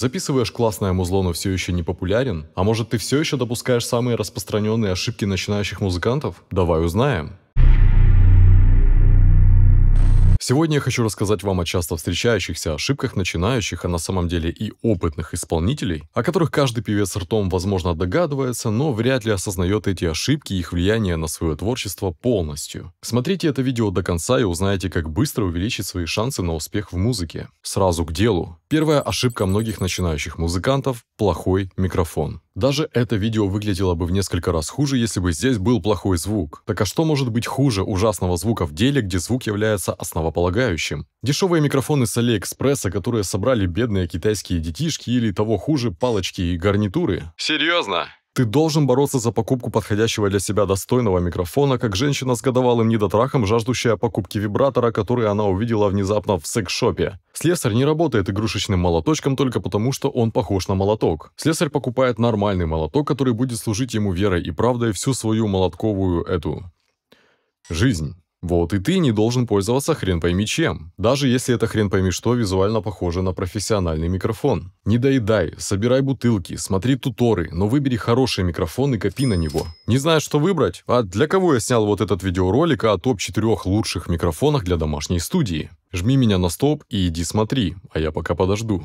Записываешь классное музло, но все еще не популярен? А может ты все еще допускаешь самые распространенные ошибки начинающих музыкантов? Давай узнаем. Сегодня я хочу рассказать вам о часто встречающихся ошибках начинающих, а на самом деле и опытных исполнителей, о которых каждый певец ртом, возможно, догадывается, но вряд ли осознает эти ошибки и их влияние на свое творчество полностью. Смотрите это видео до конца и узнаете, как быстро увеличить свои шансы на успех в музыке. Сразу к делу. Первая ошибка многих начинающих музыкантов – плохой микрофон. Даже это видео выглядело бы в несколько раз хуже, если бы здесь был плохой звук. Так а что может быть хуже ужасного звука в деле, где звук является основополагающим? Дешевые микрофоны с Алиэкспресса, которые собрали бедные китайские детишки или того хуже палочки и гарнитуры? Серьезно? Ты должен бороться за покупку подходящего для себя достойного микрофона, как женщина с годовалым недотрахом, жаждущая покупки вибратора, который она увидела внезапно в секс-шопе. Слесарь не работает игрушечным молоточком только потому, что он похож на молоток. Слесарь покупает нормальный молоток, который будет служить ему верой и правдой всю свою молотковую эту жизнь. Вот и ты не должен пользоваться хрен пойми чем, даже если это хрен пойми что визуально похоже на профессиональный микрофон. Не доедай, собирай бутылки, смотри туторы, но выбери хороший микрофон и копи на него. Не знаю что выбрать? А для кого я снял вот этот видеоролик о топ-4 лучших микрофонах для домашней студии? Жми меня на стоп и иди смотри, а я пока подожду.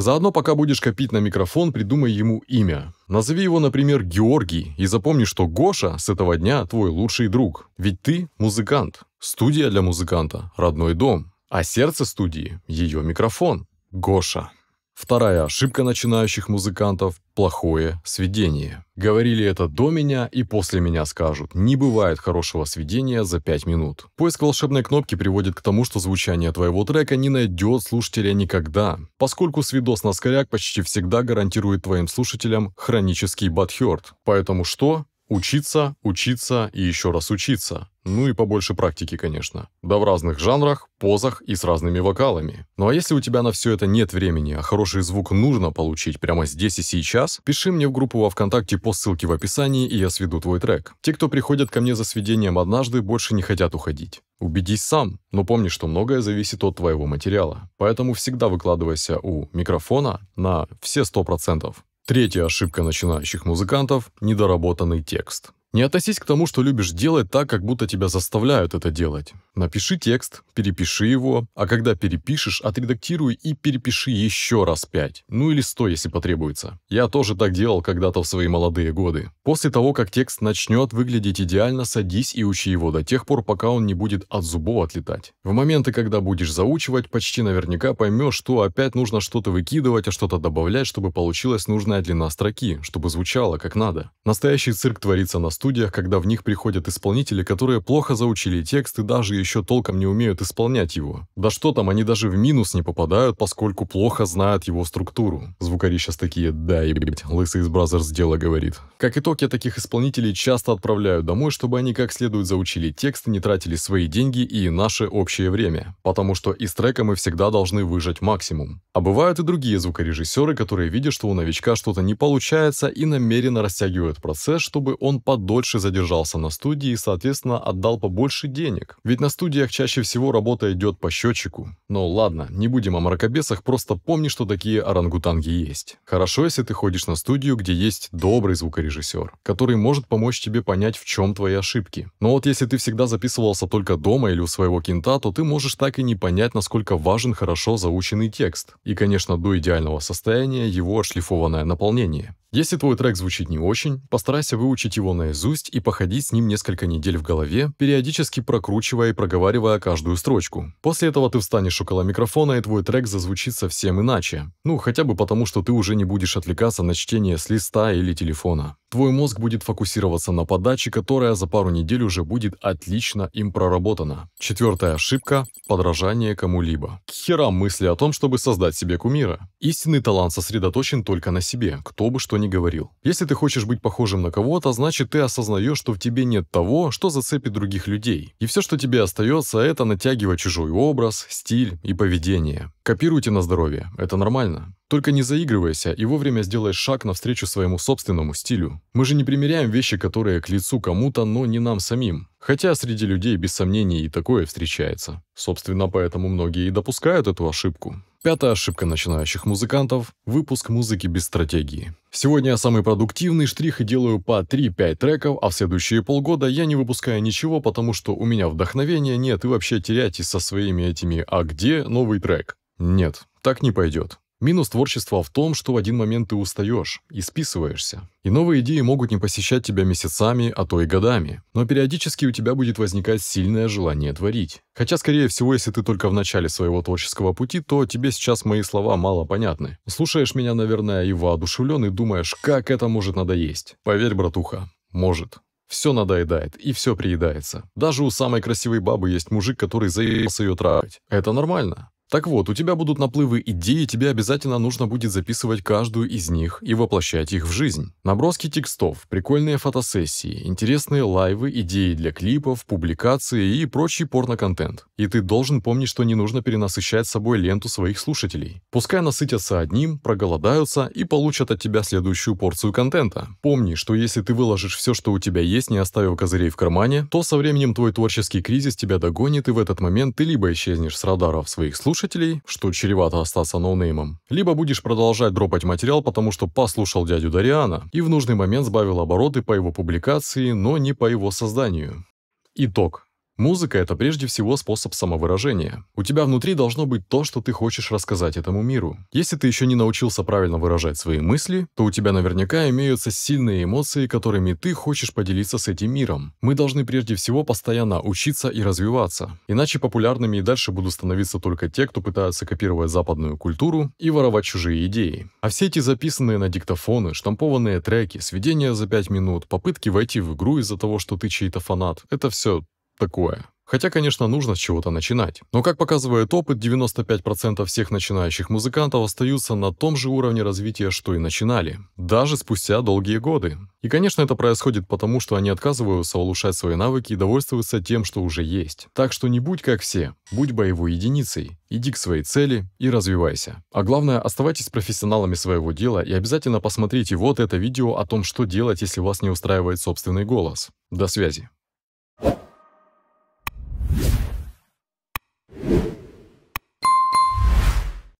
Заодно, пока будешь копить на микрофон, придумай ему имя. Назови его, например, Георгий, и запомни, что Гоша с этого дня твой лучший друг. Ведь ты музыкант. Студия для музыканта – родной дом. А сердце студии – ее микрофон. Гоша. Вторая ошибка начинающих музыкантов – плохое сведение. Говорили это до меня и после меня скажут. Не бывает хорошего сведения за 5 минут. Поиск волшебной кнопки приводит к тому, что звучание твоего трека не найдет слушателя никогда, поскольку свидос на скоряк почти всегда гарантирует твоим слушателям хронический бадхёрд. Поэтому что? Учиться, учиться и еще раз учиться. Ну и побольше практики, конечно. Да в разных жанрах, позах и с разными вокалами. Ну а если у тебя на все это нет времени, а хороший звук нужно получить прямо здесь и сейчас, пиши мне в группу во Вконтакте по ссылке в описании, и я сведу твой трек. Те, кто приходят ко мне за сведением однажды, больше не хотят уходить. Убедись сам, но помни, что многое зависит от твоего материала. Поэтому всегда выкладывайся у микрофона на все 100%. Третья ошибка начинающих музыкантов – недоработанный текст. Не относись к тому, что любишь делать так, как будто тебя заставляют это делать. Напиши текст, перепиши его, а когда перепишешь, отредактируй и перепиши еще раз 5, ну или 100, если потребуется. Я тоже так делал когда-то в свои молодые годы. После того, как текст начнет выглядеть идеально, садись и учи его до тех пор, пока он не будет от зубов отлетать. В моменты, когда будешь заучивать, почти наверняка поймешь, что опять нужно что-то выкидывать, а что-то добавлять, чтобы получилась нужная длина строки, чтобы звучало как надо. Настоящий цирк творится на студиях, когда в них приходят исполнители, которые плохо заучили текст и даже еще толком не умеют исполнять его. Да что там, они даже в минус не попадают, поскольку плохо знают его структуру. Звукари сейчас такие, да, ебать, лысый из Бразерс дело говорит. Как итог, я таких исполнителей часто отправляю домой, чтобы они как следует заучили текст, не тратили свои деньги и наше общее время. Потому что из трека мы всегда должны выжать максимум. А бывают и другие звукорежиссеры, которые видят, что у новичка что-то не получается и намеренно растягивают процесс, чтобы он подольше задержался на студии и, соответственно, отдал побольше денег. Ведь на студиях чаще всего работа идет по счетчику. Но ладно, не будем о мракобесах, просто помни, что такие орангутанги есть. Хорошо, если ты ходишь на студию, где есть добрый звукорежиссер, который может помочь тебе понять, в чем твои ошибки. Но вот если ты всегда записывался только дома или у своего кента, то ты можешь так и не понять, насколько важен хорошо заученный текст. И, конечно, до идеального состояния его отшлифованное наполнение. Если твой трек звучит не очень, постарайся выучить его наизусть и походить с ним несколько недель в голове, периодически прокручивая и проговаривая каждую строчку. После этого ты встанешь около микрофона, и твой трек зазвучит совсем иначе. Ну, хотя бы потому, что ты уже не будешь отвлекаться на чтение с листа или телефона. Твой мозг будет фокусироваться на подаче, которая за пару недель уже будет отлично им проработана. Четвертая ошибка – подражание кому-либо. К херам мысли о том, чтобы создать себе кумира. Истинный талант сосредоточен только на себе, кто бы что не говорил. Если ты хочешь быть похожим на кого-то, значит ты осознаешь, что в тебе нет того, что зацепит других людей. И все, что тебе остается, это натягивать чужой образ, стиль и поведение. Копируйте на здоровье, это нормально. Только не заигрывайся и вовремя сделай шаг навстречу своему собственному стилю. Мы же не примеряем вещи, которые к лицу кому-то, но не нам самим. Хотя среди людей без сомнений и такое встречается. Собственно, поэтому многие и допускают эту ошибку. Пятая ошибка начинающих музыкантов – выпуск музыки без стратегии. Сегодня я самый продуктивный штрих и делаю по 3-5 треков, а в следующие полгода я не выпускаю ничего, потому что у меня вдохновения нет и вообще теряйтесь со своими этими «а где новый трек?». Нет, так не пойдет. Минус творчества в том, что в один момент ты устаешь и списываешься. И новые идеи могут не посещать тебя месяцами, а то и годами. Но периодически у тебя будет возникать сильное желание творить. Хотя, скорее всего, если ты только в начале своего творческого пути, то тебе сейчас мои слова мало понятны. Слушаешь меня, наверное, и воодушевлен, и думаешь, как это может надоесть. Поверь, братуха, может. Все надоедает, и все приедается. Даже у самой красивой бабы есть мужик, который заебался ее трахать. Это нормально. Так вот, у тебя будут наплывы идей, и тебе обязательно нужно будет записывать каждую из них и воплощать их в жизнь. Наброски текстов, прикольные фотосессии, интересные лайвы, идеи для клипов, публикации и прочий порноконтент. И ты должен помнить, что не нужно перенасыщать собой ленту своих слушателей. Пускай насытятся одним, проголодаются и получат от тебя следующую порцию контента. Помни, что если ты выложишь все, что у тебя есть, не оставив козырей в кармане, то со временем твой творческий кризис тебя догонит, и в этот момент ты либо исчезнешь с радаров своих слушателей, слушателей, что чревато остаться ноунеймом, либо будешь продолжать дропать материал, потому что послушал дядю Дариана и в нужный момент сбавил обороты по его публикации, но не по его созданию. Итог. Музыка – это прежде всего способ самовыражения. У тебя внутри должно быть то, что ты хочешь рассказать этому миру. Если ты еще не научился правильно выражать свои мысли, то у тебя наверняка имеются сильные эмоции, которыми ты хочешь поделиться с этим миром. Мы должны прежде всего постоянно учиться и развиваться. Иначе популярными и дальше будут становиться только те, кто пытаются копировать западную культуру и воровать чужие идеи. А все эти записанные на диктофоны, штампованные треки, сведения за 5 минут, попытки войти в игру из-за того, что ты чей-то фанат – это все такое. Хотя, конечно, нужно с чего-то начинать. Но, как показывает опыт, 95% всех начинающих музыкантов остаются на том же уровне развития, что и начинали, даже спустя долгие годы. И, конечно, это происходит потому, что они отказываются улучшать свои навыки и довольствуются тем, что уже есть. Так что не будь как все, будь боевой единицей, иди к своей цели и развивайся. А главное, оставайтесь профессионалами своего дела и обязательно посмотрите вот это видео о том, что делать, если вас не устраивает собственный голос. До связи.